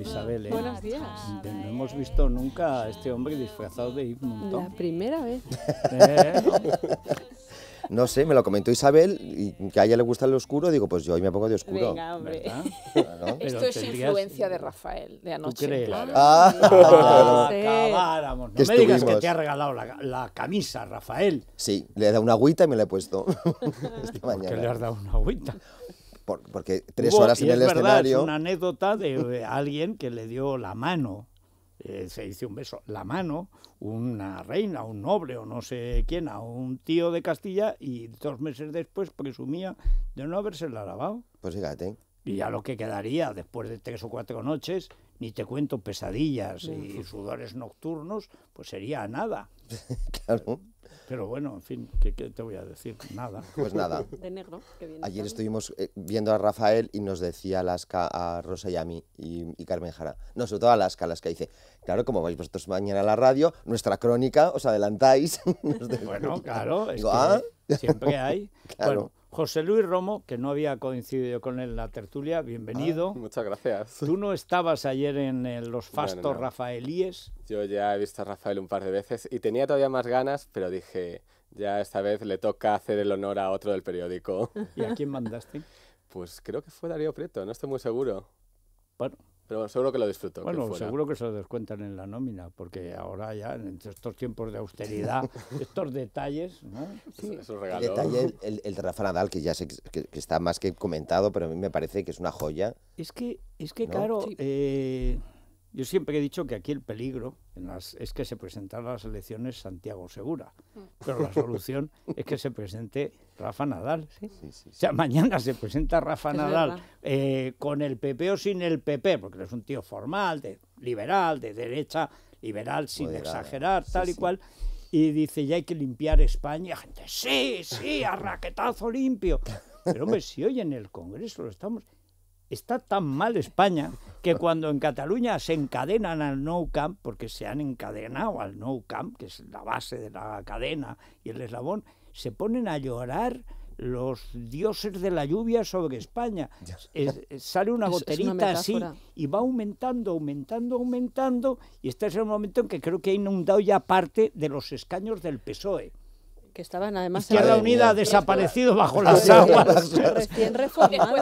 Isabel. Buenos días. No hemos visto nunca a este hombre disfrazado de Yves La primera vez. Eh, no sé, me lo comentó Isabel, y que a ella le gusta el oscuro, digo, pues yo hoy me pongo de oscuro. Venga, hombre. Esto es influencia de Rafael, de anoche. ¿Tú crees? Ah. ah, No me digas que te ha regalado la, camisa, Rafael. Sí, le he dado una agüita y me la he puesto esta mañana. ¿Por le has dado una agüita? porque tres horas en el es verdad, Es una anécdota de, alguien que le dio la mano. Eh, se dice un beso, la mano, una reina, un noble o no sé quién, a un tío de Castilla y dos meses después presumía de no haberse la lavado. Pues fíjate. Y ya lo que quedaría después de tres o cuatro noches, ni te cuento pesadillas y sudores nocturnos, pues sería nada. claro. Pero bueno, en fin, ¿qué, te voy a decir? Nada. Pues nada. De negro, Ayer estuvimos eh, viendo a Rafael y nos decía Alaska a Rosa y a mí y, Carmen Jara. No, sobre todo Alaska, que dice, claro, como vais vosotros mañana a la radio, nuestra crónica, os adelantáis. bueno, claro. Ah". Siempre hay. Claro. José Luis Romo, que no había coincidido con él en la tertulia, bienvenido. Ah, muchas gracias. Tú no estabas ayer en, eh, los fastos rafaelíes. Yo ya he visto a Rafael un par de veces y tenía todavía más ganas, pero dije, ya esta vez le toca hacer el honor a otro del periódico. ¿Y a quién mandaste? Pues creo que fue Darío Prieto, no estoy muy seguro. Bueno, pero seguro que lo disfruto. Bueno, seguro que se lo descuentan en la nómina, porque ahora ya, en estos tiempos de austeridad, estos detalles, ¿no? el detalle, el, Rafa Nadal, que ya sé que, está más que comentado, pero a mí me parece que es una joya. Es que, es que claro, eh, yo siempre he dicho que aquí el peligro es que se presentara las elecciones Santiago Segura, mm. pero la solución es que se presente Rafa Nadal. o sea, mañana se presenta Rafa Nadal eh, con el PP o sin el PP, porque es un tío formal, de, liberal, de derecha, liberal sin exagerar, tal y cual, y dice, ya hay que limpiar España. gente, sí, sí, a raquetazo limpio. Pero hombre, si hoy en el Congreso lo estamos está tan mal España que cuando en Cataluña se encadenan al no camp, porque se han encadenado al no camp, que es la base de la cadena y el eslabón, se ponen a llorar los dioses de la lluvia sobre España. sale una goterita así y va aumentando, aumentando, aumentando, y este es el momento en que creo que ha inundado ya parte de los escaños del PSOE que estaban además Izquierda Unida Unida desaparecido bajo las aguas de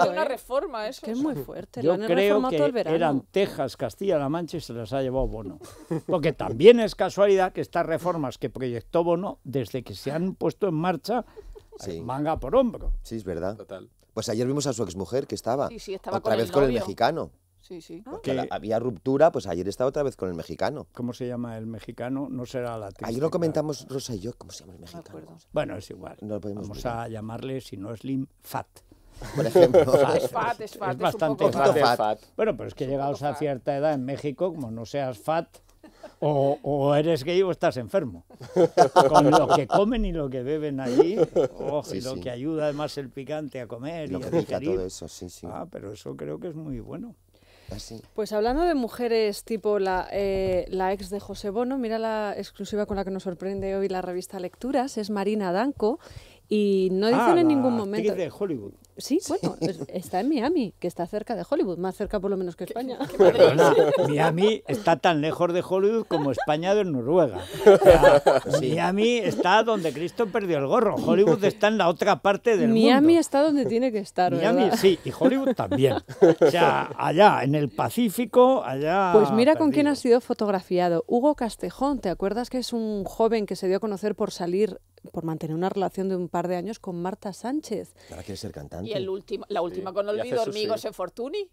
una reforma eso ¿eh? que es muy fuerte yo creo que eran Texas Castilla-La Mancha y se las ha llevado Bono porque también es casualidad que estas reformas que proyectó Bono desde que se han puesto en marcha manga por hombro sí es verdad pues ayer vimos a su exmujer que estaba, otra vez con el mexicano Sí, sí. Ah. Porque había ruptura, pues ayer estaba otra vez con el mexicano. ¿Cómo se llama el mexicano? No será la Ayer lo comentamos Rosa y yo, ¿cómo se llama el mexicano? bueno, es igual. Vamos a llamarle, si no Slim, Fat. Por ejemplo, es, fat, es, fat, es bastante fat. Bueno, pero es que llegados a cierta edad en México, como no seas fat, o, o, eres gay o estás enfermo. Con lo que comen y lo que beben allí, y oh, lo que ayuda además el picante a comer. Lo y que todo eso, sí, sí. Ah, pero eso creo que es muy bueno. Ah, pues hablando de mujeres tipo la, eh, la ex de José Bono, mira la exclusiva con la que nos sorprende hoy la revista Lecturas, es Marina Danco. Y no dicen ah, en ningún momento. de Hollywood. Sí, bueno, está en Miami, que está cerca de Hollywood, más cerca por lo menos que España. Miami está tan lejos de Hollywood como España de Noruega. Miami está donde Cristo perdió el gorro. Hollywood está en la otra parte del Miami mundo. Miami está donde tiene que estar, Miami, sí, y Hollywood también. O sea, allá en el Pacífico, allá. Pues mira con quién ha sido fotografiado. Hugo Castejón, ¿te acuerdas que es un joven que se dio a conocer por salir por mantener una relación de un par de años con Marta Sánchez. Ahora quiere ser cantante. Y el último, la última con Olvido, Hormigos en Fortuny.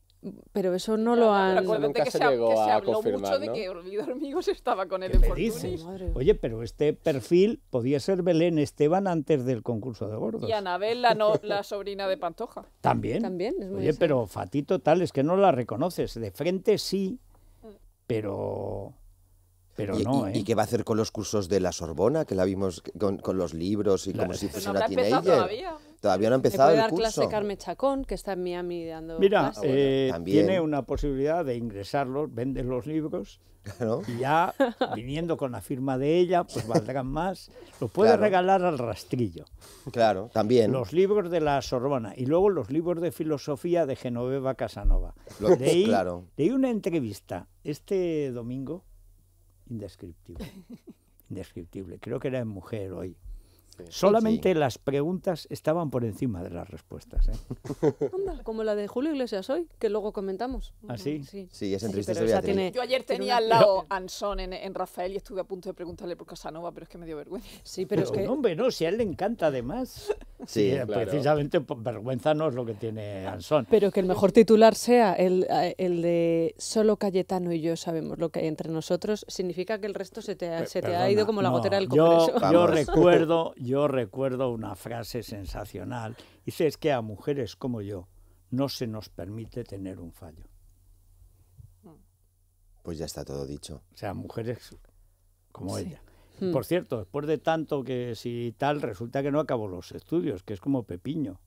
Pero eso no, lo han... Recuérdate que se, ha, que se habló mucho de que Olvido Hormigos estaba con él en Fortuny. Oye, pero este perfil podía ser Belén Esteban antes del concurso de gordos. Y Anabel, la, la sobrina de Pantoja. También. También, es muy Oye, pero Fatito tal, es que no la reconoces. De frente sí, mm. pero pero y, no, ¿eh? ¿Y qué va a hacer con los cursos de la Sorbona, que la vimos con, los libros y como si fuese no una Todavía. todavía no ha empezado puede dar clase Carmen Chacón, que está en Miami dando Mira, ah, eh, tiene una posibilidad de ingresarlos, venden los libros, y ya viniendo con la firma de ella, pues valdrán más. Los puede regalar al rastrillo. Claro, también. Los libros de la Sorbona y luego los libros de filosofía de Genoveva Casanova. De leí, leí una entrevista este domingo indescriptible. Indescriptible. Creo que era en mujer hoy. Solamente las preguntas estaban por encima de las respuestas. ¿eh? como la de Julio Iglesias hoy, que luego comentamos. ¿Ah, sí? Sí, es en Yo ayer tenía al lado Anson en, Rafael y estuve a punto de preguntarle por Casanova, pero es que me dio vergüenza. Sí, pero, es que... hombre, no, si a él le encanta además. Sí, eh, precisamente vergüenza no es lo que tiene Ansón. Pero que el mejor titular sea eh, el, de solo Cayetano y yo sabemos lo que hay entre nosotros, significa que el resto se te ha, se te ha ido como la gotera del Congreso. Yo, recuerdo, yo recuerdo una frase sensacional. Dice, es que a mujeres como yo no se nos permite tener un fallo. Pues ya está todo dicho. O sea, mujeres como ella. Mm. Por cierto, después de tanto que si tal, resulta que no acabó los estudios, que es como Pepiño.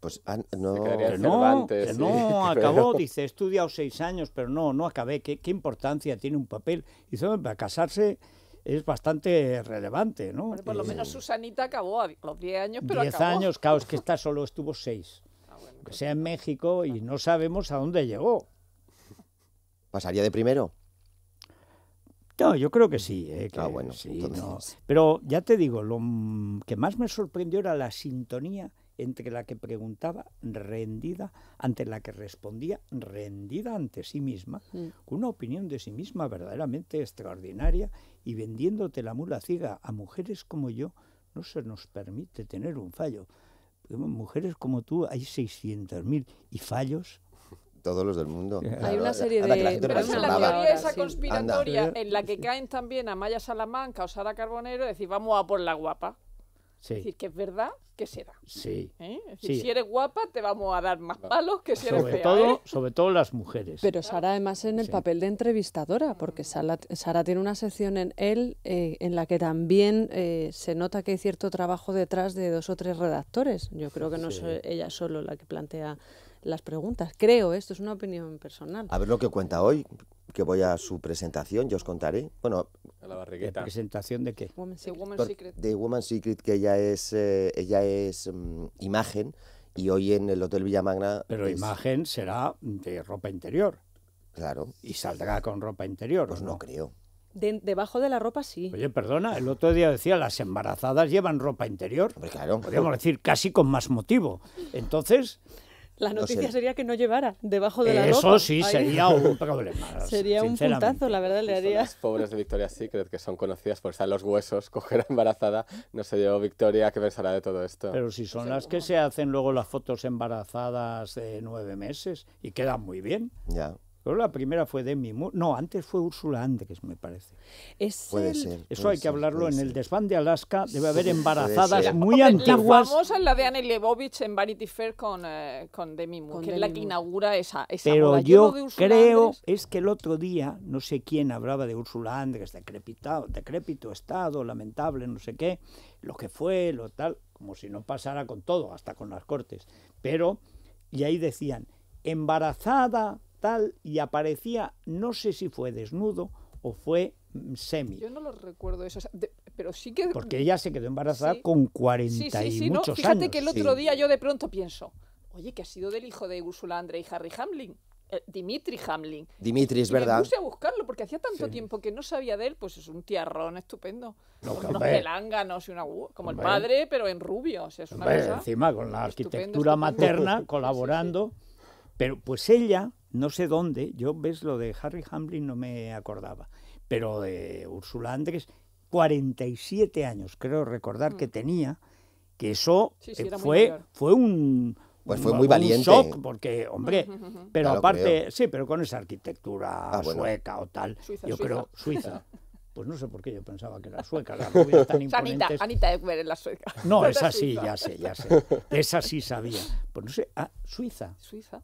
Pues ah, no, no, acabó, dice, he estudiado seis años, pero no, no acabé. ¿Qué, importancia tiene un papel? Y para casarse es bastante relevante, ¿no? por lo eh, menos Susanita acabó los diez años, pero diez años, claro, es que está solo estuvo seis. Ah, pues sea en México y no sabemos a dónde llegó. ¿Pasaría de primero? No, yo creo que sí. Eh, ah, bueno, sí, Pero ya te digo, lo que más me sorprendió era la sintonía entre la que preguntaba rendida ante la que respondía rendida ante sí misma, mm. con una opinión de sí misma verdaderamente extraordinaria y vendiéndote la mula ciega a mujeres como yo, no se nos permite tener un fallo. Pues, mujeres como tú hay 600.000 y fallos todos los del mundo. Hay una serie de... conspiratoria en la que caen también Amaya Salamanca o Sara Carbonero, decir, vamos a por la guapa. Es decir, que es verdad que será. ¿Eh? Sí. Si eres guapa, te vamos a dar más palos que si eres fea, Todo, ¿eh? Sobre todo las mujeres. Pero Sara, además, en el papel de entrevistadora, porque Sara, tiene una sección en él eh, en la que también se nota que hay cierto trabajo detrás de dos o tres redactores. Yo creo que no es ella solo la que plantea las preguntas. Creo, ¿eh? esto es una opinión personal. A ver lo que cuenta hoy, que voy a su presentación, yo os contaré. Bueno, a la ¿Presentación de qué? Woman's, Secret. De Woman's Secret, que ella es, eh, ella es mm, imagen y hoy en el Hotel Villamagna. Pero imagen será de ropa interior. Claro. Y saldrá con ropa interior. Pues no, creo. debajo de la ropa sí. Oye, perdona, el otro día decía, las embarazadas llevan ropa interior. claro. Podríamos decir casi con más motivo. Entonces, la noticia sería que no llevara debajo de la Eso sí, sería un problema. sería un puntazo, la verdad, le haría. Las pobres de Victoria Secret, que son conocidas por estar los huesos, coger embarazada, no se llevó Victoria, ¿qué pensará de todo esto? Pero si son las que se hacen luego las fotos embarazadas de nueve meses y quedan muy bien. Ya. Pero la primera fue Demi Moore. No, antes fue Úrsula Andrés, me parece. puede ser, Eso hay que hablarlo en el desván de Alaska. Debe haber embarazadas muy antiguas. La famosa es la de Anne Lebovich en Vanity Fair con, eh, Demi Moore, que es la que inaugura esa, Pero yo, creo, es que el otro día, no sé quién hablaba de Úrsula Andrés, decrepitado, decrépito estado, lamentable, no sé qué, lo que fue, lo tal, como si no pasara con todo, hasta con las cortes. Pero, y ahí decían, embarazada y aparecía, no sé si fue desnudo o fue mm, semi. Yo no lo recuerdo eso, pero sí que... Porque ella se quedó embarazada con 40 y muchos Fíjate que el otro día yo de pronto pienso, oye, que ha sido del hijo de Ursula André y Harry Hamlin. Eh, Dimitri Hamlin. Dimitri, es y verdad. Me puse a buscarlo porque hacía tanto tiempo que no sabía de él, pues es un tiarrón estupendo. No, unos y una como el padre, pero en rubio. es encima con la arquitectura materna colaborando. Pero pues ella no sé dónde, yo ves lo de Harry Hamlin no me acordaba, pero de eh, Ursula Andrés, 47 años, creo recordar mm. que tenía, que eso eh, fue, fue un, pues fue muy valiente. shock, porque, hombre, pero aparte, sí, pero con esa arquitectura ah, sueca o tal, yo creo, Suiza. Pues no sé por qué yo pensaba que era sueca, la tan Anita, Anita la sueca. No, esa sí, ya sé, ya sé. esa sí sabía. Pues no sé, ah, Suiza. Suiza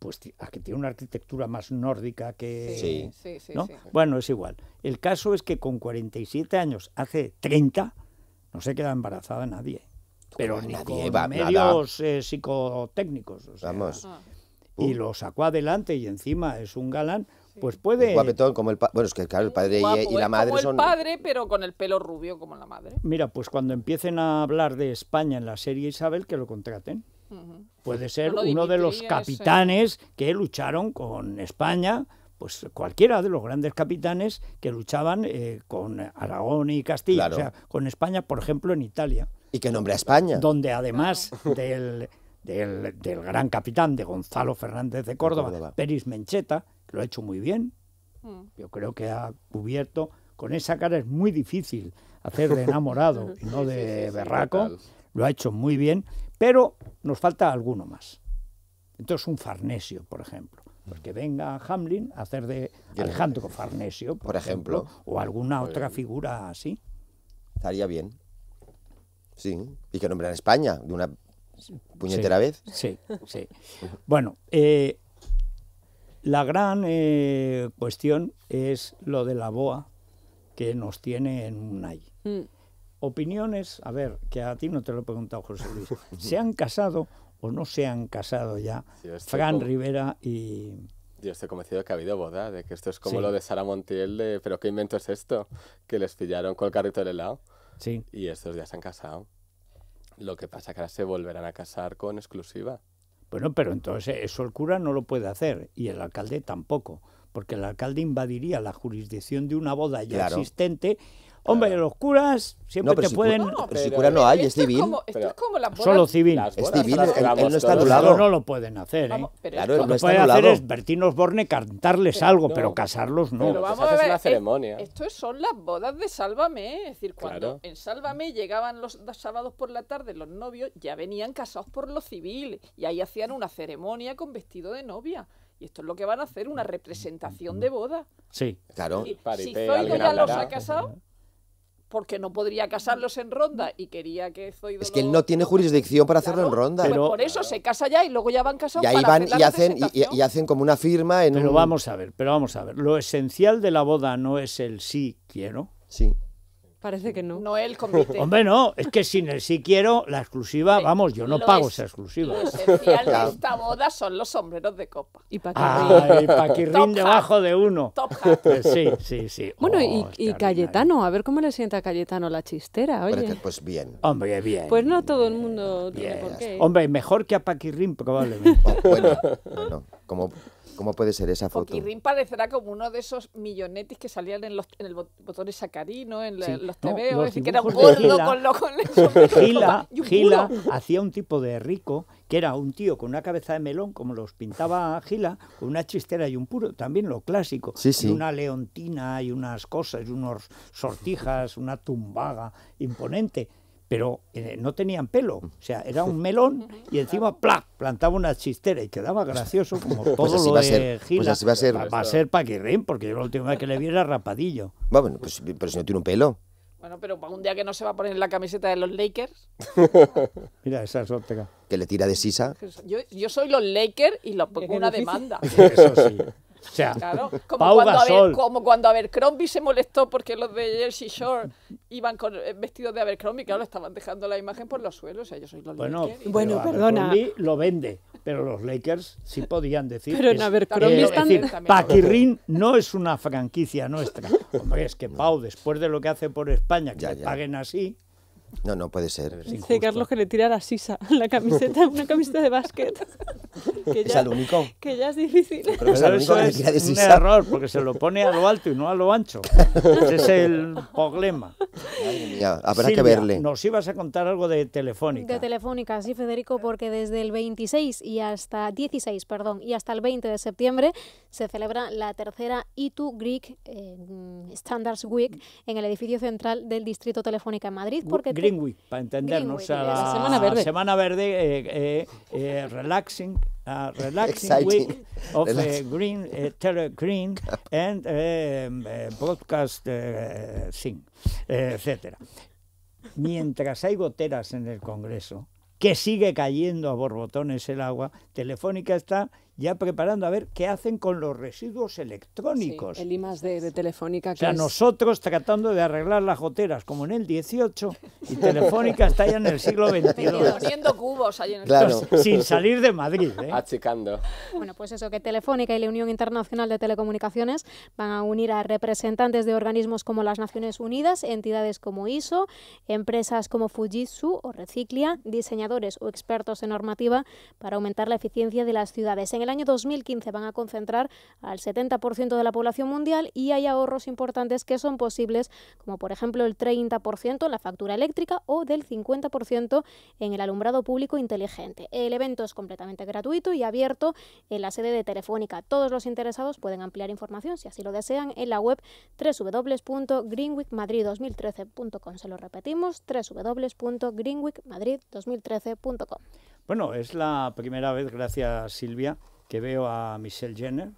pues que tiene una arquitectura más nórdica que... Sí, sí, sí, Bueno, es igual. El caso es que con 47 años, hace 30, no se queda embarazada nadie. Pero ni nadie, con medios eh, psicotécnicos. Vamos. Ah. Y lo sacó adelante y encima es un galán pues puede. guapetón como el Bueno, es que claro, el padre y, la madre como el padre, pero con el pelo rubio como la madre. Mira, pues cuando empiecen a hablar de España en la serie Isabel, que lo contraten. Puede pues ser uno de los eh. capitanes que lucharon con España, pues cualquiera de los grandes capitanes que luchaban eh, con Aragón y Castilla, o sea, con España, por ejemplo, en Italia. Y nombre a España. Donde además del, gran capitán de Gonzalo Fernández de Córdoba, Peris Mencheta, que lo ha hecho muy bien. Mm. Yo creo que ha cubierto, con esa cara es muy difícil hacer de enamorado y no de berraco, lo ha hecho muy bien, pero nos falta alguno más. Entonces un Farnesio, por ejemplo. Porque que venga Hamlin a hacer de Alejandro Farnesio, por, ejemplo, o alguna pues otra figura así. Estaría bien. Sí, y que en España de una puñetera vez. Sí, sí. Bueno, eh, la gran eh, cuestión es lo de la boa que nos tiene en un ay. Mm opiniones, a ver, que a ti no te lo he preguntado, José Luis, ¿se han casado o no se han casado ya Fran Rivera y... Yo estoy convencido que ha habido boda, de que esto es como lo de Sara Montiel, de, pero ¿qué invento es esto? Que les pillaron con el carrito del helado. Sí. Y estos ya se han casado. Lo que pasa es que ahora se volverán a casar con exclusiva. Bueno, pero entonces eso el cura no lo puede hacer y el alcalde tampoco, porque el alcalde invadiría la jurisdicción de una boda ya existente Hombre, los curas siempre te pueden. no, pero, si cura no hay, es civil. esto es como la Solo civil. es civil, él, no está anulado. no lo pueden hacer. ¿eh? claro, lo que pueden hacer es Bertinos Borne cantarles algo, pero casarlos no. Pero vamos a ver, es una ceremonia. esto son las bodas de Sálvame. ¿eh? Es decir, cuando en Sálvame llegaban los, dos sábados por la tarde los novios, ya venían casados por lo civil y ahí hacían una ceremonia con vestido de novia. Y esto es lo que van a hacer, una representación de boda. Sí, claro. Si, si Zoido ya los ha casado porque no podría casarlos en ronda y quería que Zoido Es que él no tiene jurisdicción para hacerlo en ronda. Pues pero por eso se casa ya y luego ya van casados. Y ahí van y, hacen, y, hacen como una firma en Pero vamos a ver, pero vamos a ver. Lo esencial de la boda no es el sí quiero. Sí. Parece que no. No él convite. Hombre, no, es que sin el sí quiero, la exclusiva, vamos, yo no pago esa exclusiva. Lo esencial de esta boda son los sombreros de copa. Y paquirrín. Ah, y paquirrín debajo de uno. Top hat. Eh, sí, sí, sí. Bueno, y, oh, Cayetano, a ver cómo le sienta a Cayetano la chistera, oye. pues bien. Hombre, bien. Pues no todo el mundo tiene por qué. Hombre, mejor que a Paquirrín probablemente. Oh, bueno, bueno, como ¿Cómo puede ser esa foto? Coquirrín parecerá como uno de esos millonetis que salían en, los, el botones sacarino, en los tebeos, que era un gordo con loco Gila, Gila hacía un tipo de rico que era un tío con una cabeza de melón, como los pintaba Gila, con una chistera y un puro, también lo clásico, una leontina y unas cosas, y unos sortijas, una tumbaga imponente pero eh, no tenían pelo. Mm. O sea, era un melón y encima plantaba una chistera y quedaba gracioso como pues todo lo de ser, Pues así va a ser. Va, a porque yo la última vez que le vi era rapadillo. bueno, pues, pero si no tiene un pelo. Bueno, pero un día que no se va a poner la camiseta de los Lakers. Mira, esa es Que le tira de sisa. Yo, soy los Lakers y lo pongo una demanda. Eso sí. O sea, como, cuando como Abercrombie se molestó porque los de Jersey Shore iban con, eh, vestidos de Abercrombie, claro, estaban dejando la imagen por los suelos. O sea, yo soy los bueno, lo vende, pero los Lakers sí podían decir. Pero en Abercrombie eh, es, Paquirrin no es una franquicia nuestra. es que Pau, después de lo que hace por España, que paguen así. No, no puede ser. Dice Carlos que le tira la sisa, la camiseta, una camiseta de básquet. Que ya, ¿Es el único? Que ya es difícil. es un error, porque se lo pone a lo alto y no a lo ancho. Ese es el problema. Ya, habrá que verle. Nos ibas a contar algo de Telefónica. De Telefónica, sí, Federico, porque desde el 26 y hasta 16, perdón, y hasta el 20 de septiembre se celebra la tercera ITU Greek eh, Standards Week en el edificio central del Distrito Telefónica en Madrid, porque Week, para entendernos, a la, Semana Verde, eh, eh, eh, Relaxing. Ah, relaxing week of green, Green and broadcast thing, etcétera. Mientras hay goteras en el Congreso, que sigue cayendo a borbotones el agua, Telefónica está ya preparando a ver qué hacen con los residuos electrónicos. Sí, el de, Telefónica. Que a nosotros tratando de arreglar las goteras, como en el 18, y Telefónica está ya en el siglo XXI. Poniendo cubos en el claro. Sin salir de Madrid. ¿eh? Achicando. Bueno, pues eso, que Telefónica y la Unión Internacional de Telecomunicaciones van a unir a representantes de organismos como las Naciones Unidas, entidades como ISO, empresas como Fujitsu o Reciclia, diseñadores o expertos en normativa para aumentar la eficiencia de las ciudades. En el año 2015 van a concentrar al 70% de la población mundial y hay ahorros importantes que son posibles, como por ejemplo el 30% en la factura eléctrica o del 50% en el alumbrado público inteligente. El evento es completamente gratuito y abierto en la sede de Telefónica. Todos los interesados pueden ampliar información, si así lo desean, en la web www.greenwickmadrid2013.com. Se lo repetimos, www.greenwickmadrid2013.com. Bueno, es la primera vez, gracias Silvia, que veo a Michelle Jenner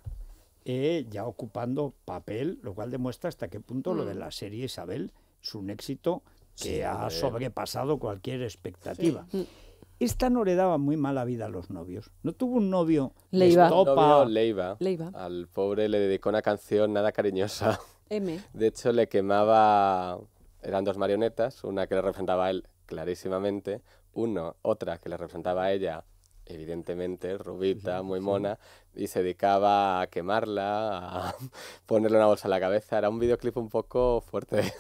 eh, ya ocupando papel, lo cual demuestra hasta qué punto lo de mm. la serie Isabel es un éxito que ha sobrepasado cualquier expectativa. Mm. Esta no le daba muy mala vida a los novios. No tuvo un novio Leiva. Novio Al pobre le dedicó una canción nada cariñosa. De hecho, le quemaba. Eran dos marionetas, una que le representaba a él clarísimamente, uno, otra que le representaba a ella evidentemente, rubita, muy mona, y se dedicaba a quemarla, a ponerle una bolsa a la cabeza. Era un videoclip un poco fuerte.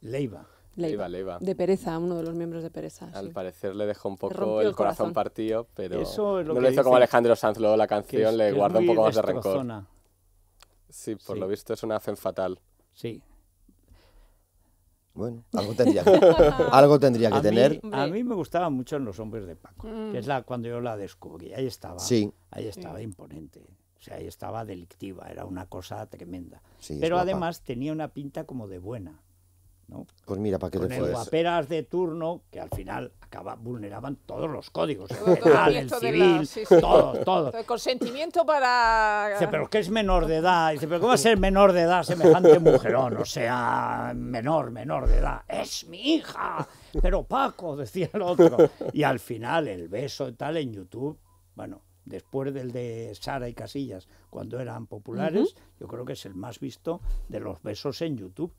Leiva. Leiva, Leiva. De Pereza, uno de los miembros de Pereza. Al parecer le dejó un poco el, corazón partido, pero Eso lo no que lo hizo como Alejandro Sanz, luego la canción le guardó un poco más de rencor. Sí, por lo visto es una fe fatal. Sí, bueno, algo tendría que, algo tendría que tener. a mí me gustaban mucho los hombres de Paco, que mm. es la cuando yo la descubrí. Ahí estaba. Ahí estaba imponente. O sea, ahí estaba delictiva, era una cosa tremenda. Pero además tenía una pinta como de buena. Pues mira, para qué Con guaperas de turno, que al final acaba, vulneraban todos los códigos, el penal, el civil, consentimiento para... Dice, pero que es menor de edad. Dice, pero ¿cómo va a ser menor de edad semejante mujerón? O sea, menor, menor de edad. ¡Es mi hija! Pero Paco, decía el otro. Y al final, el beso y tal en YouTube, bueno, después del de Sara y Casillas, cuando eran populares, yo creo que es el más visto de los besos en YouTube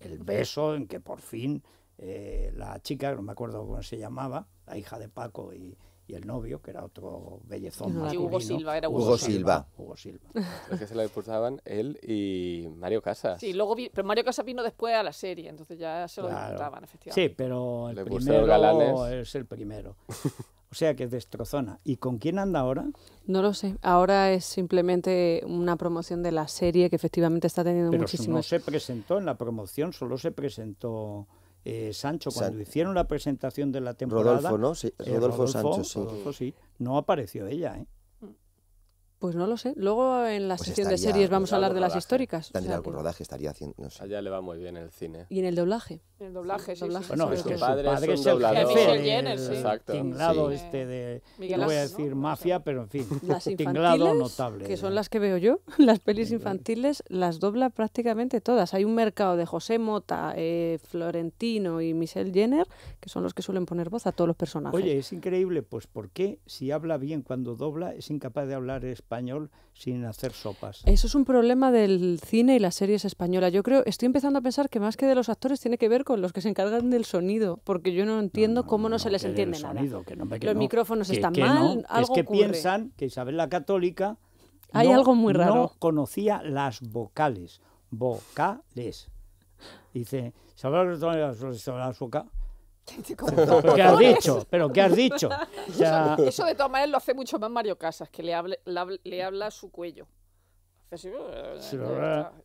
el beso en que por fin eh, la chica, no me acuerdo cómo se llamaba, la hija de Paco y, y el novio, que era otro bellezón no, Hugo Silva era Hugo, Silva. Hugo Silva. Es que se la disputaban él y Mario Casas. Sí, luego pero Mario Casas vino después a la serie, entonces ya se lo disputaban, efectivamente. Sí, pero el primero es el primero. O sea que es destrozona. ¿Y con quién anda ahora? No lo sé. Ahora es simplemente una promoción de la serie que efectivamente está teniendo muchísimo. no se presentó en la promoción, solo se presentó eh, Sancho, cuando hicieron la presentación de la temporada. Rodolfo, ¿no? Eh, Rodolfo, Sancho, sí. No apareció ella, ¿eh? Pues no lo sé. Luego en la pues sesión de series vamos a hablar de las históricas. También rodaje estaría haciendo. Allá le va muy bien el cine. Y en el doblaje. El doblaje, sí. doblaje. Bueno, es que padre, es, un el Jenner, sí. Exacto. Tinglado este de, no voy a decir mafia, pero en fin, las tinglado notable. Que son las que veo yo, las pelis infantiles las dobla prácticamente todas. Hay un mercado de José Mota, eh, Florentino y Michelle Jenner, que son los que suelen poner voz a todos los personajes. Oye, es increíble, pues ¿por qué si habla bien cuando dobla es incapaz de hablar español sin hacer sopas? Eso es un problema del cine y las series españolas. Yo creo, estoy empezando a pensar que más que de los actores tiene que ver con los que se encargan del sonido, porque yo no entiendo cómo no, se les entiende nada. los micrófonos están mal, Es que piensan que Isabel la Católica Hay algo muy raro. no conocía las vocales, vocales. Dice, ¿sabes las que ¿Qué has dicho? ¿Pero qué has dicho? eso, de todas maneras lo hace mucho más Mario Casas, que le, habla su cuello. Pues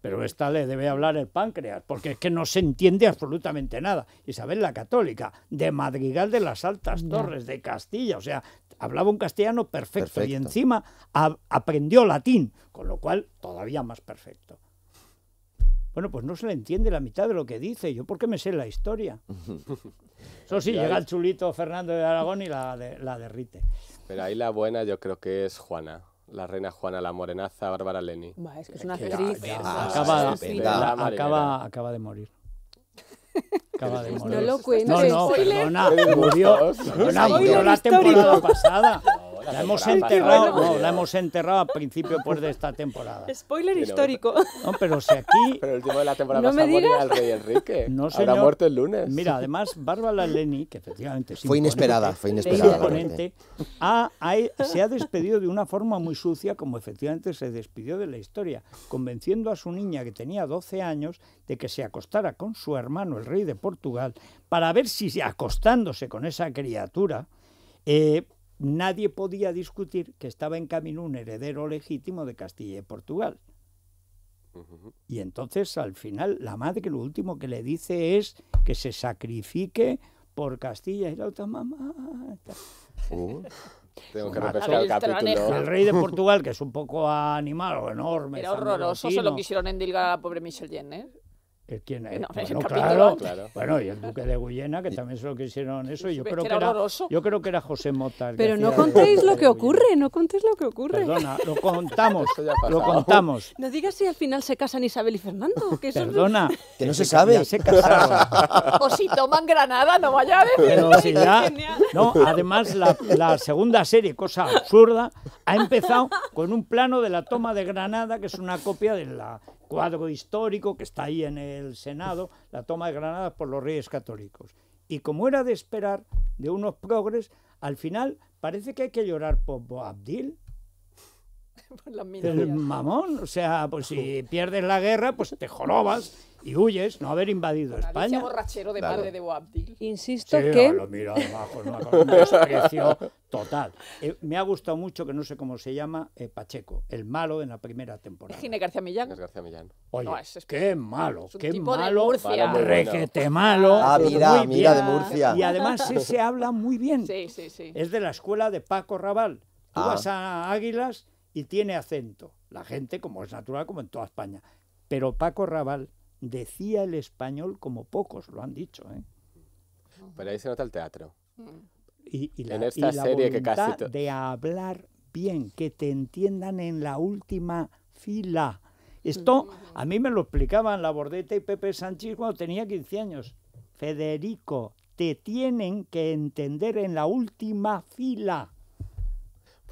pero esta le debe hablar el páncreas, porque es que no se entiende absolutamente nada. Isabel la Católica, de Madrigal de las Altas Torres, de Castilla, o sea, hablaba un castellano perfecto, y encima aprendió latín, con lo cual todavía más perfecto. Bueno, pues no se le entiende la mitad de lo que dice. ¿Yo por qué me sé la historia? Eso sí, llega el chulito Fernando de Aragón y la, la derrite. Pero ahí la buena yo creo que es Juana la reina Juana la Morenaza Bárbara Leni. es que es una actriz. Acaba, acaba, acaba, de morir. Acaba de morir. No lo cuentes. No, no, perdona. Murió, perdona, murió la temporada pasada. La, hemos enterrado, no, a principio pues, de esta temporada. Spoiler histórico. pero si aquí. Pero el último de la temporada no me digas. el rey Enrique. No, Habrá muerto el lunes. Mira, además, Bárbara Leni, que efectivamente. Fue inesperada, fue inesperada. se ha despedido de una forma muy sucia, como efectivamente se despidió de la historia, convenciendo a su niña, que tenía 12 años, de que se acostara con su hermano, el rey de Portugal, para ver si acostándose con esa criatura, eh, nadie podía discutir que estaba en camino un heredero legítimo de Castilla y Portugal. Y entonces al final la madre que lo último que le dice es que se sacrifique por Castilla y la otra mamá. el El rey de Portugal, que es un poco animal o enorme. Era horroroso, se lo quisieron endilgar a la pobre Michelle Jenner quién No, claro, claro, Bueno, y el duque de Guyena, que también se lo quisieron eso. Yo creo que era, yo creo que era José Motar. Pero no contéis lo que ocurre, no contéis lo que ocurre. Perdona, lo contamos, lo contamos. No digas si al final se casan Isabel y Fernando. Que Perdona, que no se sabe. se casaron. o si toman Granada, no vaya a decir. si no, además la segunda serie, cosa absurda, ha empezado con un plano de la toma de Granada, que es una copia de la cuadro histórico que está ahí en el Senado, la toma de Granada por los reyes católicos. Y como era de esperar de unos progres, al final parece que hay que llorar por Boabdil, el pues Mamón, o sea, pues si pierdes la guerra, pues te jorobas y huyes, no haber invadido España. borrachero de de Boabdil. Insisto que... lo mira abajo, desprecio total. Eh, me ha gustado mucho, que no sé cómo se llama, eh, Pacheco, el malo en la primera temporada. Gine García Millán. García Millán. Oye, qué malo, qué malo, requete malo. Ah, mira, mira, de Murcia. Y además se habla muy bien. Sí, sí, sí. Es de la escuela de Paco Raval. Tú ah. vas a Águilas y tiene acento. La gente, como es natural, como en toda España. Pero Paco Raval decía el español como pocos lo han dicho. ¿eh? Pero ahí se nota el teatro. Y, en esta serie que casi de hablar bien, que te entiendan en la última fila. Esto a mí me lo explicaban la Bordeta y Pepe Sánchez cuando tenía 15 años. Federico, te tienen que entender en la última fila.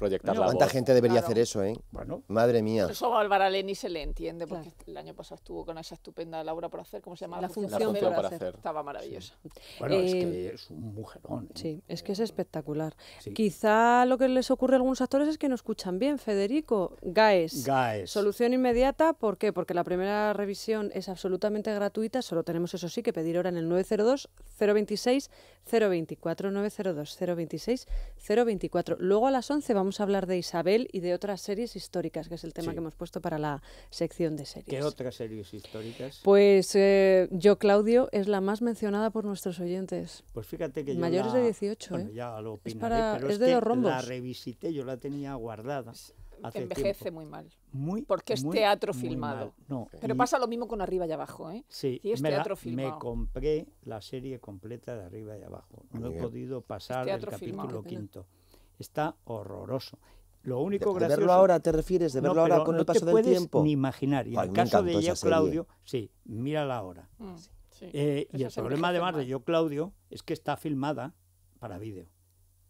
¿Cuánta gente debería hacer eso, eh? Bueno. Madre mía. Eso a Álvaro se le entiende, porque el año pasado estuvo con esa estupenda Laura por hacer, ¿cómo se llama? La, función, para hacer. Estaba maravillosa. Bueno, es eh, que es un mujerón. ¿eh? Sí, es que es espectacular. Quizá lo que les ocurre a algunos actores es que no escuchan bien, Federico. GAES. GAES. Solución inmediata, ¿por qué? Porque la primera revisión es absolutamente gratuita, solo tenemos eso sí que pedir hora en el 902 026 024 902 026 024. Luego a las 11 vamos a hablar de Isabel y de otras series históricas, que es el tema que hemos puesto para la sección de series. ¿Qué otras series históricas? Pues eh, Yo, Claudio, es la más mencionada por nuestros oyentes. Pues fíjate que yo Mayores de 18, ¿eh? ya lo es, de los rombos. La revisité, yo la tenía guardada. envejece muy mal. Muy, porque es teatro filmado. No, Pero pasa lo mismo con Arriba y Abajo, ¿eh? Sí, es me, teatro filmado. me compré la serie completa de Arriba y Abajo. No he podido pasar el capítulo quinto está horroroso. Lo único de, gracioso. De verlo ahora te refieres, de verlo ahora con el paso te del tiempo. Ni imaginar. Y el caso de Yo Claudio, sí, mírala ahora. Mm, eh, y el problema además de Yo Claudio es que está filmada para vídeo.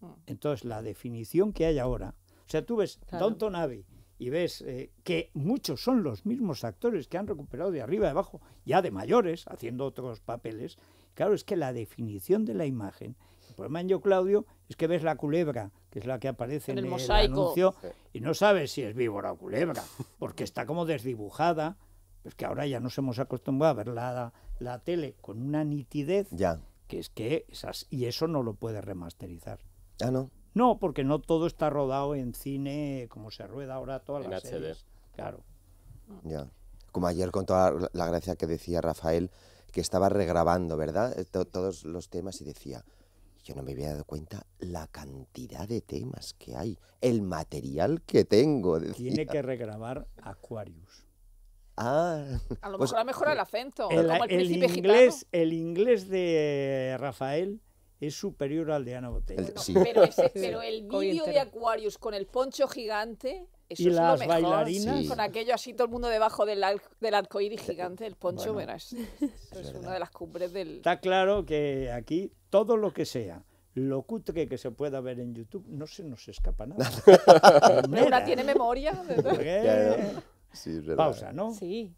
Mm. Entonces la definición que hay ahora, o sea, tú ves claro. Downton Abbey y ves eh, que muchos son los mismos actores que han recuperado de arriba y abajo, ya de mayores, haciendo otros papeles. Claro, es que la definición de la imagen, el problema en Yo Claudio es que ves la culebra, que es la que aparece en, el, anuncio, y no sabe si es víbora o culebra, porque está como desdibujada, pues que ahora ya nos hemos acostumbrado a ver la, tele con una nitidez, que es que esas, y eso no lo puede remasterizar. Ah, no. No, porque no todo está rodado en cine como se rueda ahora todas las Series. Claro. Ya. Como ayer con toda la gracia que decía Rafael, que estaba regrabando, ¿verdad? Eh, todos los temas y decía, yo no me había dado cuenta la cantidad de temas que hay, el material que tengo. Tiene que regrabar Aquarius. Ah, a lo pues mejor el acento. El, inglés, el inglés de Rafael es superior al de Ana Botella. pero, el vídeo de Aquarius con el poncho gigante. Eso y es las lo mejor. bailarinas. Con aquello así, todo el mundo debajo del, del arcoíris gigante, el poncho, verás. es una de las cumbres del. Está claro que aquí todo lo que sea lo cutre que se pueda ver en YouTube, no se nos escapa nada. Una tiene memoria. Pausa, ¿no? Sí.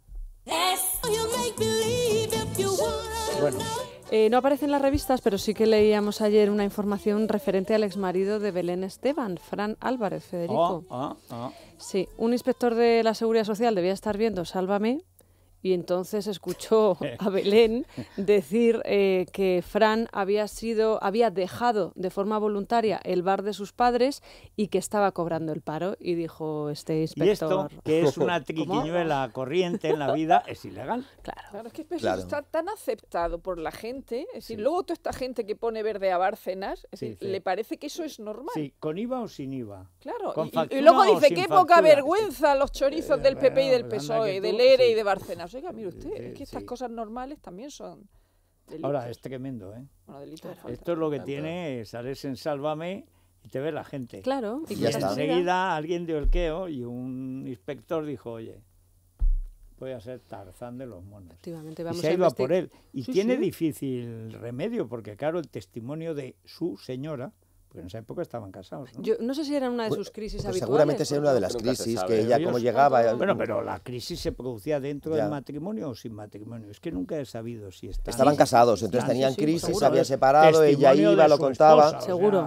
Eh, no aparece en las revistas, pero sí que leíamos ayer una información referente al exmarido de Belén Esteban, Fran Álvarez, Federico. Ah, ah, ah. Sí, un inspector de la Seguridad Social debía estar viendo Sálvame y entonces escuchó a Belén decir eh, que Fran había sido, había dejado de forma voluntaria el bar de sus padres y que estaba cobrando el paro y dijo este inspector. Y esto que es una triquiñuela corriente en la vida es ilegal. Claro, claro es que eso está tan aceptado por la gente, Y luego toda esta gente que pone verde a Barcenas le parece que eso es normal. Sí, con IVA o sin IVA. Claro, y, luego dice qué poca vergüenza los chorizos eh, del PP y del PSOE, del ERE e y de Barcenas usted, es que estas cosas normales también son... Delitos. Ahora, es tremendo, ¿eh? Bueno, delitos Esto es lo que tiene, sales en Sálvame y te ve la gente. Claro. Y, enseguida alguien de Orqueo y un inspector dijo, oye, voy a ser Tarzán de los monos. Efectivamente, vamos y se a iba por él. Y tiene difícil remedio, porque claro, el testimonio de su señora porque en esa época estaban casados. ¿no? Yo no sé si era una de pues, sus pues crisis Seguramente sería una de las crisis, que ella como llegaba... Bueno, pero la crisis se producía dentro del matrimonio o sin matrimonio. Es que nunca he sabido si estaban... Estaban casados, entonces tenían pues crisis, se habían separado, ella iba, lo contaba. seguro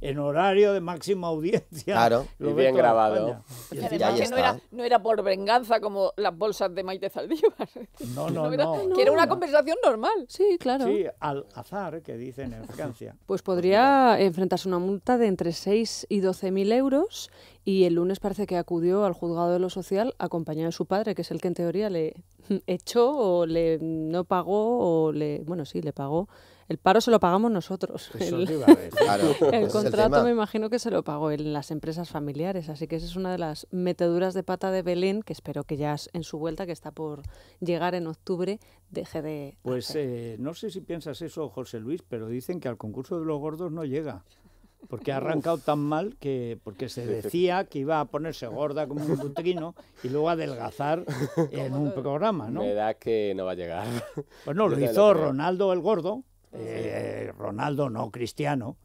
en horario de máxima audiencia. Claro, y bien grabado. Pues no, era, por venganza como las bolsas de Maite Zaldívar. No, no, no. Era, que una conversación normal. Sí, claro. Sí, al azar, que dicen en Francia. Pues podría enfrentarse a una multa de entre 6 y 12 mil euros y el lunes parece que acudió al juzgado de lo social acompañado de su padre, que es el que en teoría le echó o le no pagó o le... Bueno, sí, le pagó el paro se lo pagamos nosotros. el, contrato me imagino que se lo pagó en las empresas familiares, así que esa es una de las meteduras de pata de Belén que espero que ya en su vuelta, que está por llegar en octubre, deje de... Pues eh, no sé si piensas eso, José Luis, pero dicen que al concurso de los gordos no llega. Porque ha arrancado tan mal que porque se decía que iba a ponerse gorda como un putrino y luego adelgazar en un programa, ¿no? Me da que no va a llegar. Pues no, lo hizo Ronaldo el gordo, eh, Ronaldo no Cristiano.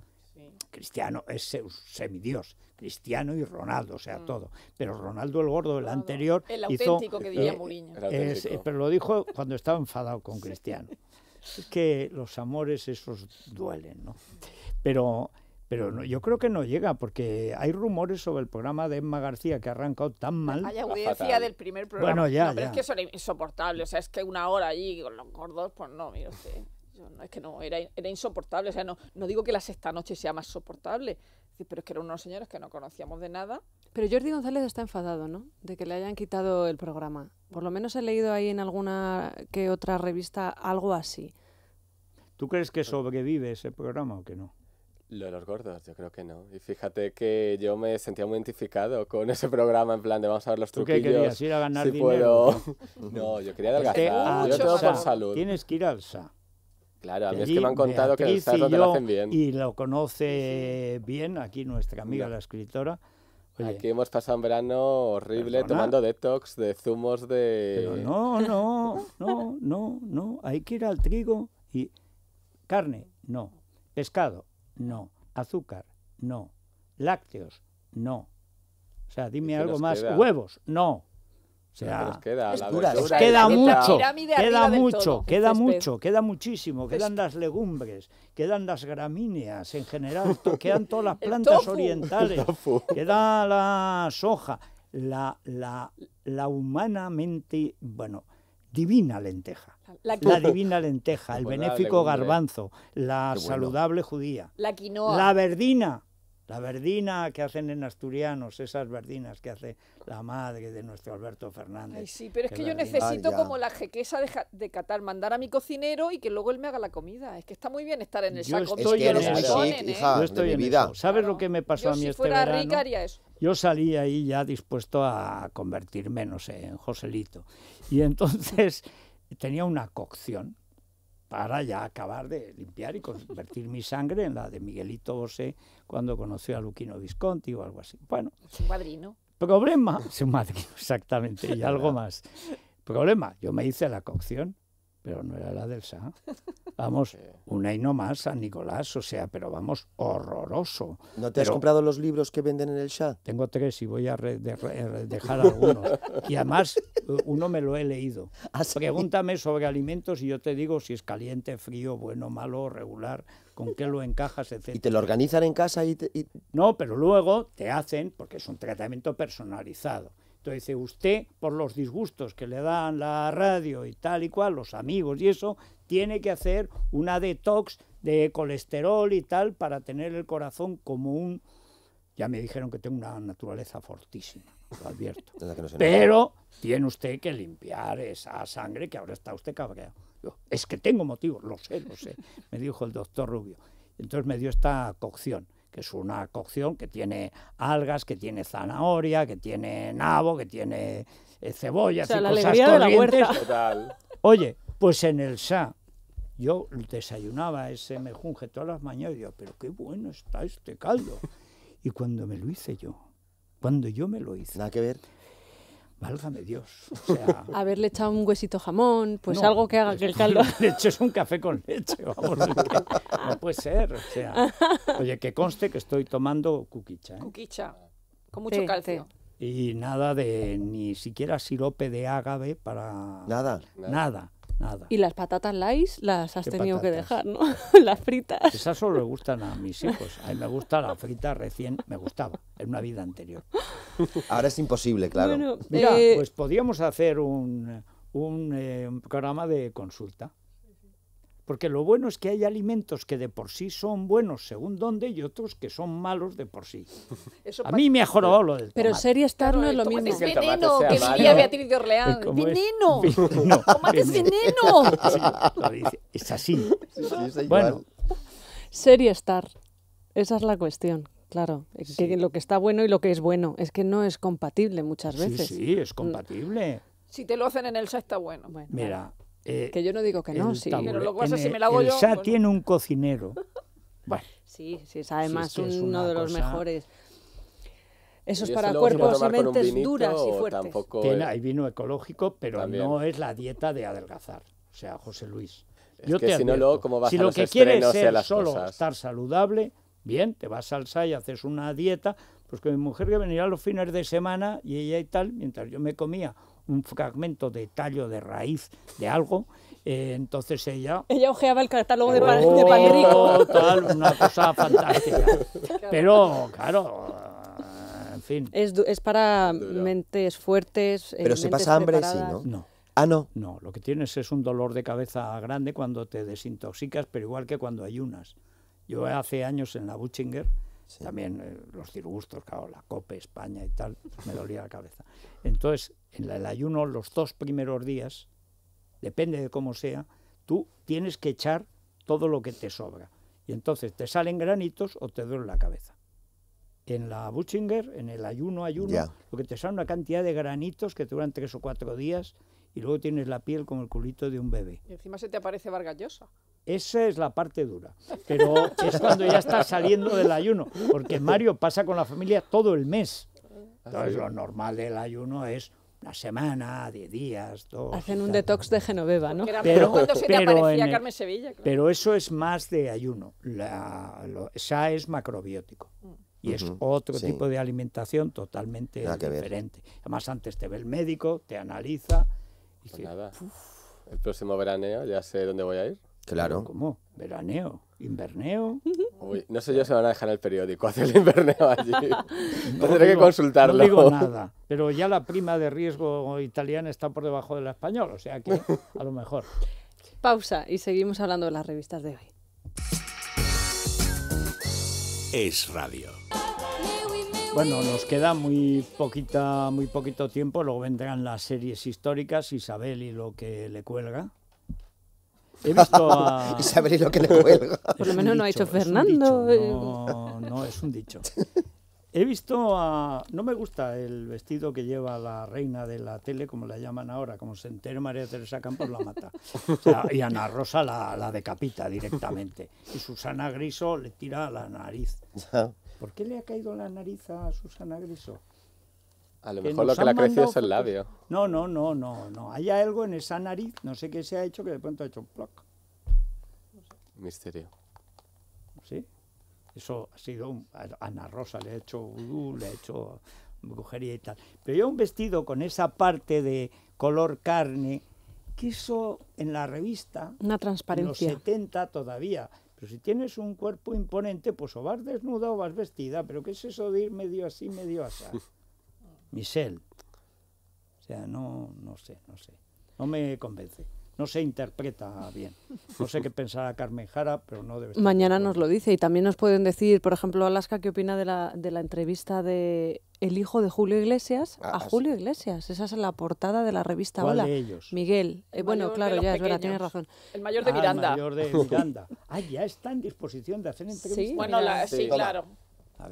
Cristiano es semidios, Cristiano y Ronaldo, o sea, mm. todo. Pero Ronaldo el gordo, el anterior. El auténtico que eh, diría Muriño pero lo dijo cuando estaba enfadado con Cristiano. Que los amores esos duelen, ¿no? Pero pero no, yo creo que no llega, porque hay rumores sobre el programa de Emma García que ha arrancado tan mal. Hay audiencia del primer programa. Bueno, ya, Pero es que son insoportables. O sea, es que una hora allí con los gordos, pues no, mira usted no, es que no, era, insoportable. O sea, no, no digo que la sexta noche sea más soportable, pero es que eran unos señores que no conocíamos de nada. Pero Jordi González está enfadado, ¿no? De que le hayan quitado el programa. Por lo menos he leído ahí en alguna que otra revista algo así. ¿Tú crees que sobrevive ese programa o que no? Lo de los gordos, yo creo que no. Y fíjate que yo me sentía muy identificado con ese programa, en plan de vamos a ver los ¿Tú ¿Qué querías? ¿Ir a ganar dinero? ¿no? yo quería adelgazar. yo por salud. Tienes que ir al SA. Claro, a mí es que me han contado que el lo hacen bien. Y lo conoce bien aquí nuestra amiga la escritora. Aquí hemos pasado un verano horrible tomando detox de zumos de... no, no, no, no, no. Hay que ir al trigo y... Carne, no. Pescado, no. Azúcar, no. Lácteos, no. O sea, dime algo más. Huevos, no queda, mucho, queda mucho, queda mucho, queda muchísimo, quedan las legumbres, quedan las gramíneas en general, quedan todas las plantas orientales, queda la soja, la, la, humanamente, bueno, divina lenteja. La, divina lenteja, el benéfico eh. garbanzo, la saludable judía, la quinoa, la verdina, la verdina que hacen en Asturianos, esas verdinas que hace la madre de nuestro Alberto Fernández. Ay, sí, pero es que, yo necesito como la jequesa de, de, Catar, mandar a mi cocinero y que luego él me haga la comida. Es que está muy bien estar en el salón saco estoy es ¿eh? yo estoy en ¿Sabes lo que me pasó a mi si este Yo salí ahí ya dispuesto a convertirme, no sé, en Joselito. Y entonces tenía una cocción para ya acabar de limpiar y convertir mi sangre en la de Miguelito Bosé cuando conoció a Luquino Visconti o algo así. Bueno, su madrino. Problema, su madrino, exactamente, y algo más. Problema, yo me hice la cocción pero no era la del Sa. Vamos, una y no más, San Nicolás, o sea, pero vamos, horroroso. ¿No te has comprado los libros que venden en el Shah? Tengo tres y voy a eh, dejar algunos. Y además, uno me lo he leído. Ah, Pregúntame sobre alimentos y yo te digo si es caliente, frío, bueno, malo, regular, con qué lo encajas, etc. ¿Y te lo organizan en casa? y, y... No, pero luego te hacen, porque es un tratamiento personalizado entonces usted, por los disgustos que le dan la radio y tal y cual, los amigos y eso, tiene que hacer una detox de colesterol y tal para tener el corazón como un... Ya me dijeron que tengo una naturaleza fortísima, lo advierto. Pero tiene usted que limpiar esa sangre que ahora está usted cabreado. es que tengo motivos, lo sé, lo sé, me dijo el doctor Rubio. Entonces me dio esta cocción que es una cocción que tiene algas, que tiene zanahoria, que tiene nabo, que tiene eh, cebolla. o de la Oye, pues en el SA yo desayunaba ese mejunje todas las mañanas y yo, pero qué bueno está este caldo. Y cuando me lo hice yo, cuando yo me lo hice. Nada que ver válgame Dios. O sea, Haberle echado un huesito jamón, pues algo que haga que el caldo. De hecho, es un café con leche, vamos. no puede ser. O sea, oye, que conste que estoy tomando cuquicha. ¿eh? Cuquicha, con mucho calcio. Y nada de ni siquiera sirope de ágave para. Nada. nada. Y las patatas lais las has tenido que dejar, ¿no? las fritas. Esas solo le gustan a mis hijos. A mí me gusta la frita recién, me gustaba, en una vida anterior. Ahora es imposible, claro. Mira, eh, pues podíamos hacer un, un eh, programa de consulta. Porque lo bueno es que hay alimentos que de por sí son buenos según dónde y otros que son malos de por sí. a mí me ha jorobado lo del tomate. Pero serie estar no es lo mismo. Es veneno, que, no. Beatriz de Orleán. ¡Veneno! ¡Tomate es veneno! es así. bueno. Serie estar. Esa es la cuestión. Claro, lo que está bueno y lo que es bueno. Es que no es compatible muchas veces. Sí, sí, es compatible. Mm. Si te lo hacen en el está bueno. Mira, eh, que yo no digo que no, sí. Pero lo pasa, si me la hago el yo, el bueno. Pues tiene un cocinero. Bueno, sí, sí, es además uno de los mejores. Eso es para cuerpos y mentes duras y fuertes. hay vino ecológico, pero no es la dieta de adelgazar. O sea, José Luis. te si no, luego, vas si lo que quieres es solo estar saludable, bien, te vas al y haces una dieta. Pues que mi mujer que venía los fines de semana y ella y tal, mientras yo me comía un fragmento de tallo de raíz de algo, eh, entonces ella... Ella ojeaba el catálogo de, Panrico. Oh, Tal, una cosa fantástica. Pero, claro, en fin. Es, es para mentes fuertes. Eh, pero se pasa hambre, sí, ¿no? No. Ah, no. No, lo que tienes es un dolor de cabeza grande cuando te desintoxicas, pero igual que cuando ayunas. Yo hace años en la Buchinger también eh, los cirugustos, claro, la COPE, España y tal, me dolía la cabeza. Entonces, en el ayuno, los dos primeros días, depende de cómo sea, tú tienes que echar todo lo que te sobra. Y entonces te salen granitos o te duele la cabeza. En la Buchinger, en el ayuno, ayuno, lo que te sale una cantidad de granitos que te duran tres o cuatro días y luego tienes la piel como el culito de un bebé. Y encima se te aparece Vargallosa. Esa es la parte dura, pero es cuando ya está saliendo del ayuno, porque Mario pasa con la familia todo el mes. Ah, Entonces lo normal del ayuno es una semana, diez días, dos. Hacen un detox de Genoveva, ¿no? pero, Pero eso es más de ayuno. La, esa es macrobiótico. Y es otro tipo de alimentación totalmente diferente. Además, antes te ve el médico, te analiza. Y pues nada. El próximo veraneo ya sé dónde voy a ir. Claro. ¿Cómo? Veraneo. ¿Inverneo? no sé yo se van a dejar el periódico hacer el inverneo allí. Tendré que consultarlo. No digo nada, pero ya la prima de riesgo italiana está por debajo de la española, o sea que a lo mejor. Pausa y seguimos hablando de las revistas de hoy. Es radio. Bueno, nos queda muy poquita, muy poquito tiempo. Luego vendrán las series históricas, Isabel y lo que le cuelga. He visto a... y lo que le cuelga. Por lo menos no ha hecho Fernando. No, eh. no, es un dicho. He visto a... No me gusta el vestido que lleva la reina de la tele, como la llaman ahora, como se entera, María Teresa Campos la mata. y Ana Rosa la, decapita directamente. Y Susana Griso le tira la nariz. ¿Por qué le ha caído la nariz a Susana Griso? A lo mejor lo que le ha crecido es el labio. No, no, no, no, no. Hay algo en esa nariz, no sé qué se ha hecho, que de pronto ha hecho un Misterio. ¿Sí? Eso ha sido. Ana Rosa le ha hecho le ha hecho brujería y tal. Pero yo un vestido con esa parte de color carne, que eso en la revista. Una transparencia. En los 70 todavía. Pero si tienes un cuerpo imponente, pues o vas desnuda o vas vestida. Pero ¿qué es eso de ir medio así, medio así? Michelle. O sea, no, no sé, no sé. No me convence. No se interpreta bien. No sé qué pensará Carmen Jara, pero no debe ser. Mañana nos lo dice y también nos pueden decir, por ejemplo, Alaska, qué opina de la, de la entrevista de el hijo de Julio Iglesias ah, a ah, Julio Iglesias. Esa es la portada de la revista ¿Cuál De ellos? Miguel. Eh, bueno, claro, ya es verdad, tienes razón. El mayor de ah, Miranda. el mayor de Miranda. ah, ya está en disposición de hacer entrevistas. Sí, bueno, sí, claro. La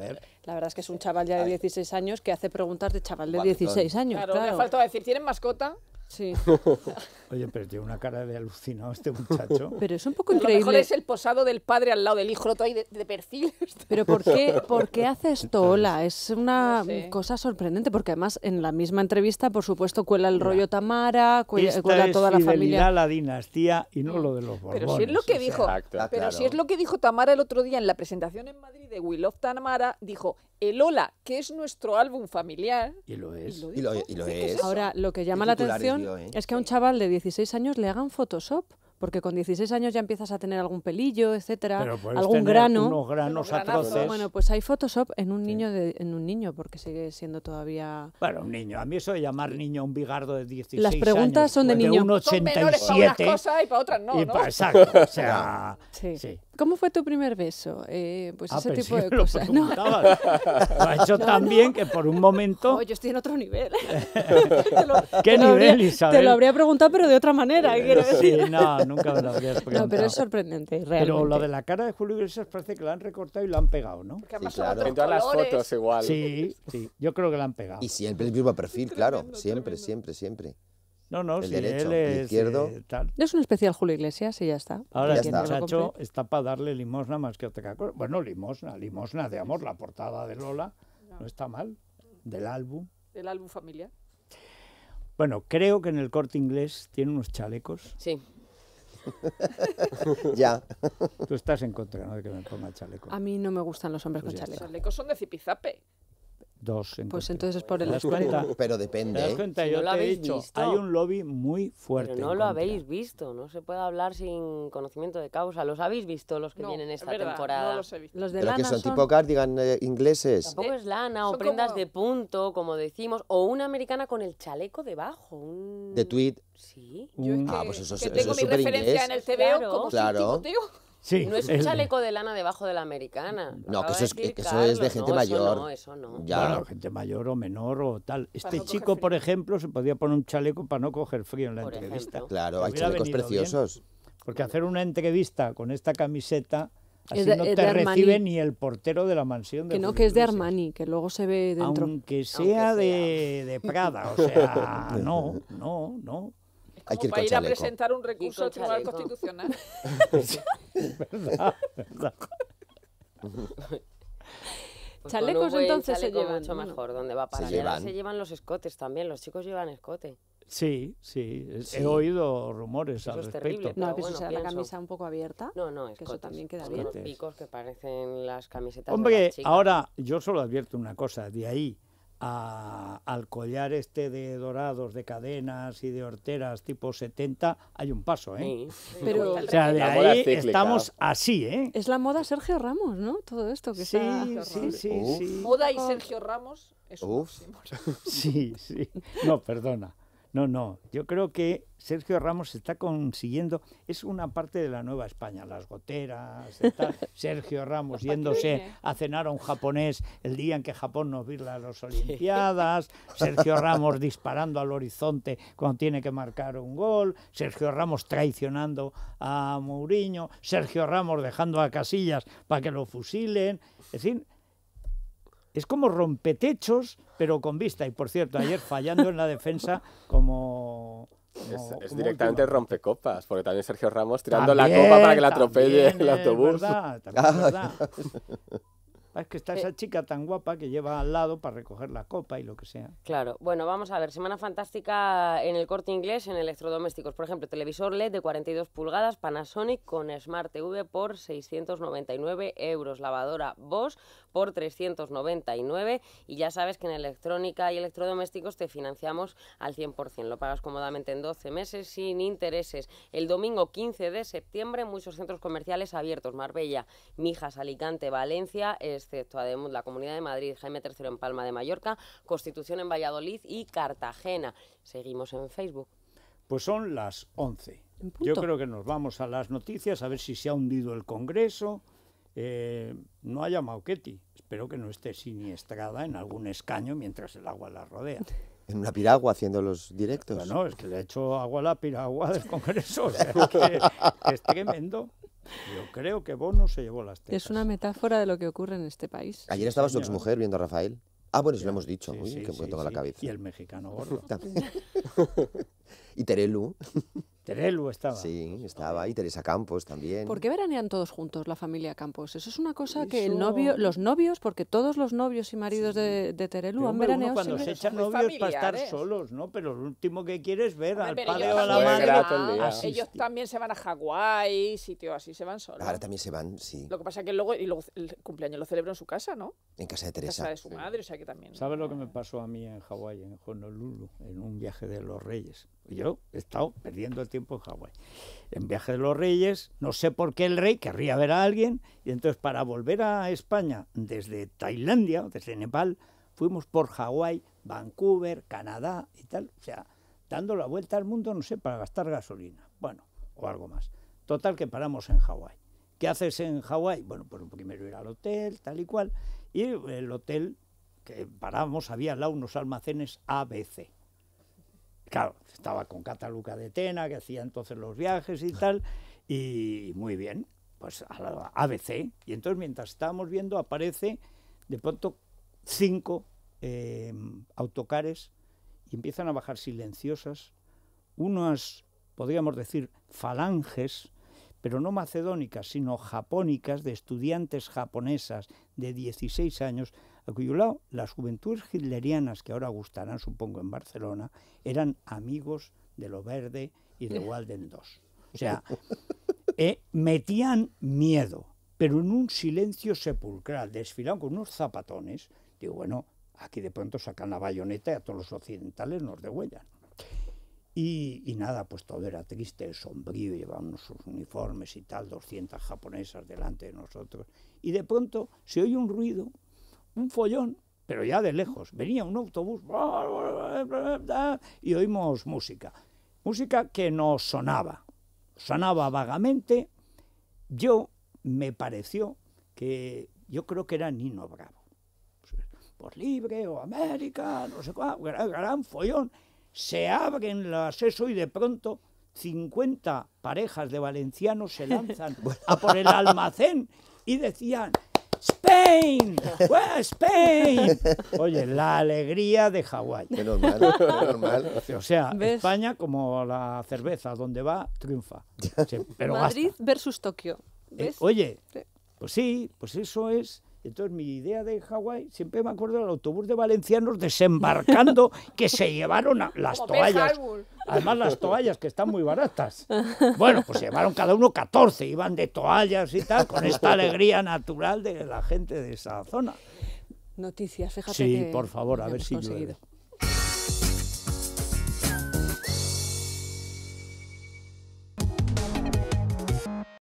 verdad es que es un chaval ya de 16 años que hace preguntas de chaval de 16 años. Claro, claro. me ha decir, ¿tienen mascota? Sí. Oye, pero tiene una cara de alucinado este muchacho. Pero es un poco increíble. A lo mejor es el posado del padre al lado del hijo, otro ahí de, perfil. Pero ¿por qué, ¿por qué hace esto Hola? Es una cosa sorprendente, porque además en la misma entrevista, por supuesto, cuela el rollo Tamara, cuela, toda la familia. la dinastía y no lo de los borbones. Pero si es lo que dijo, pero si es lo que dijo Tamara el otro día en la presentación en Madrid de Will of Tamara, dijo, el Ola, que es nuestro álbum familiar. Y lo es. Y lo, Ahora, lo que llama la atención ¿eh? es que a un chaval de 10 16 años le hagan Photoshop porque con 16 años ya empiezas a tener algún pelillo, etcétera, algún grano. Unos granos atroces. Bueno, pues hay Photoshop en un niño, de, en un niño porque sigue siendo todavía. Bueno, un niño. A mí eso de llamar niño a un bigardo de 16 años. Las preguntas son de, de niño. 87, para unas cosas y para otras no. ¿no? exacto. O sea, sí. ¿Cómo fue tu primer beso? Eh, pues ah, ese tipo de cosas. Lo ¿no? Lo yo también, que por un momento. Oye, oh, estoy en otro nivel. ¿Qué nivel, habría, Isabel? Te lo habría preguntado, pero de otra manera. Sí, no, no nunca lo No, pero es sorprendente, Pero lo de la cara de Julio Iglesias parece que la han recortado y la han pegado, ¿no? claro. En todas las fotos igual. Sí, yo creo que la han pegado. Y siempre el mismo perfil, claro, siempre, siempre, siempre. No, no, el derecho, es, izquierdo. Eh, es un especial Julio Iglesias y ya está. Ahora, el muchacho está para darle limosna más que otra cosa. Bueno, limosna, limosna de amor, la portada de Lola, no, no está mal, del álbum. Del álbum familiar. Bueno, creo que en el corte inglés tiene unos chalecos. Sí. ya. Tú estás en contra, ¿no? De que me ponga chaleco. A mí no me gustan los hombres pues con chalecos. Los chalecos son de zipizape. Dos. Pues entonces es por el escudo. Pero depende. ¿eh? Yo no lo te he dicho, visto. hay un lobby muy fuerte. no lo habéis visto, no se puede hablar sin conocimiento de causa. ¿Los habéis visto los que vienen esta temporada? los he visto. Los de Pero lana que son, tipo cardigan eh, ingleses. Tampoco eh, es lana, o prendas de punto, como decimos, o una americana con el chaleco debajo. Un... De tweet. Sí. Yo es mm. ah, que, ah, pues eso, que tengo mi referencia en el CBO claro. como claro. No es un chaleco de lana debajo de la americana. No, que eso, es, de gente mayor. Eso Ya. gente mayor o menor o tal. Este chico, por ejemplo, se podía poner un chaleco para no coger frío en la entrevista. Claro, hay chalecos preciosos. porque hacer una entrevista con esta camiseta... Así no te recibe ni el portero de la mansión. De que no, que es de Armani, que luego se ve dentro. Aunque sea, de Prada, o sea, no, no, no hay que ir para ir a presentar un recurso al Tribunal Constitucional. verdad, pues chalecos entonces se llevan mucho mejor donde va para se se llevan los escotes también los chicos llevan escote sí sí, he oído rumores al respecto no pero bueno, será la camisa un poco abierta no no es que eso también queda bien picos que parecen las camisetas hombre de las ahora yo solo advierto una cosa de ahí a, al collar este de dorados, de cadenas y de horteras tipo 70, hay un paso, ¿eh? Pero, o sea, de ahí estamos así, ¿eh? Es la moda Sergio Ramos, ¿no? Todo esto que sí, Sí, sí, Moda y Sergio Ramos. Eso sí, sí. No, perdona. No, no, yo creo que Sergio Ramos está consiguiendo, es una parte de la Nueva España, las goteras, Sergio Ramos yéndose a cenar a un japonés el día en que Japón nos virla las Olimpiadas, Sergio Ramos disparando al horizonte cuando tiene que marcar un gol, Sergio Ramos traicionando a Mourinho, Sergio Ramos dejando a Casillas para que lo fusilen, en fin, es como rompetechos, pero con vista. Y por cierto, ayer fallando en la defensa como... es, directamente rompecopas, porque también Sergio Ramos tirando la copa para que la atropelle el autobús. Es es verdad. Ah, es que está esa eh. chica tan guapa que lleva al lado para recoger la copa y lo que sea. Claro, bueno, vamos a ver, semana fantástica en el corte inglés en electrodomésticos. Por ejemplo, televisor LED de 42 pulgadas Panasonic con Smart TV por 699 euros, lavadora Bosch por 399 y ya sabes que en electrónica y electrodomésticos te financiamos al 100%. Lo pagas cómodamente en 12 meses sin intereses. El domingo 15 de septiembre muchos centros comerciales abiertos, Marbella, Mijas, Alicante, Valencia, excepto además la Comunidad de Madrid, Jaime III en Palma de Mallorca, Constitución en Valladolid y Cartagena. Seguimos en Facebook. Pues son las 11. Yo creo que nos vamos a las noticias, a ver si se ha hundido el Congreso eh, no llamado Ketty. Espero que no esté siniestrada en algún escaño mientras el agua la rodea. En una piragua haciendo los directos. no, es que le ha hecho agua a la piragua del Congreso. que, es tremendo. Yo creo que Bono se llevó las tetas. Es una metáfora de lo que ocurre en este país. Ayer estaba su exmujer viendo a Rafael. Ah, bueno, se lo hemos dicho. Sí, que la cabeza. Y el mexicano gordo. y Terelu. Terelu estaba. Sí, estaba. Y Teresa Campos también. ¿Por qué veranean todos juntos la familia Campos? Eso es una cosa que el novio, los novios, porque todos los novios y maridos de, Terelu han veraneado. cuando se echan novios para estar solos, ¿no? Pero lo último que quieres ver al padre o a la madre. ellos también se van a Hawái, sitio así, se van solos. Ahora también se van, sí. Lo que pasa es que luego, y luego el cumpleaños lo celebro en su casa, ¿no? En casa de Teresa. En casa de su madre, o sea que también. ¿Sabes lo que me pasó a mí en Hawái, en Honolulu, en un viaje de los Reyes? Yo he estado perdiendo el tiempo en Hawái. En Viaje de los Reyes, no sé por qué el rey querría ver a alguien y entonces para volver a España desde Tailandia, desde Nepal, fuimos por Hawái, Vancouver, Canadá y tal, o sea, dando la vuelta al mundo, no sé, para gastar gasolina, bueno, o algo más. Total que paramos en Hawái. ¿Qué haces en Hawái? Bueno, pues primero ir al hotel, tal y cual, y el hotel que paramos había unos almacenes ABC Claro, estaba con Cataluca de Tena, que hacía entonces los viajes y tal, y muy bien, pues a la ABC. Y entonces mientras estábamos viendo aparece de pronto cinco eh, autocares y empiezan a bajar silenciosas unas, podríamos decir, falanges, pero no macedónicas, sino japónicas, de estudiantes japonesas de 16 años, a cuyo lado las juventudes hitlerianas que ahora gustarán, supongo, en Barcelona, eran amigos de lo verde y de Walden II. O sea, eh, metían miedo, pero en un silencio sepulcral, desfilaban con unos zapatones. Digo, bueno, aquí de pronto sacan la bayoneta y a todos los occidentales nos degüellan. Y, y, nada, pues todo era triste, sombrío, llevaban sus uniformes y tal, 200 japonesas delante de nosotros. Y de pronto se oye un ruido un follón, pero ya de lejos. Venía un autobús y oímos música. Música que nos sonaba. Sonaba vagamente. Yo me pareció que yo creo que era Nino Bravo. Por libre o América, no sé cuál, gran follón. Se abren las eso y de pronto 50 parejas de valencianos se lanzan a por el almacén y decían, Spain, Spain. Oye, la alegría de Hawái. Menos normal, O sea, España como la cerveza, donde va, triunfa. pero Madrid versus Tokio. Eh, oye, pues sí, pues eso es. Entonces mi idea de Hawái, siempre me acuerdo del autobús de valencianos desembarcando que se llevaron las toallas. Además las toallas, que están muy baratas. Bueno, pues llevaron cada uno 14, iban de toallas y tal, con esta alegría natural de la gente de esa zona. Noticias, fíjate. Sí, por favor, a ver si llueve.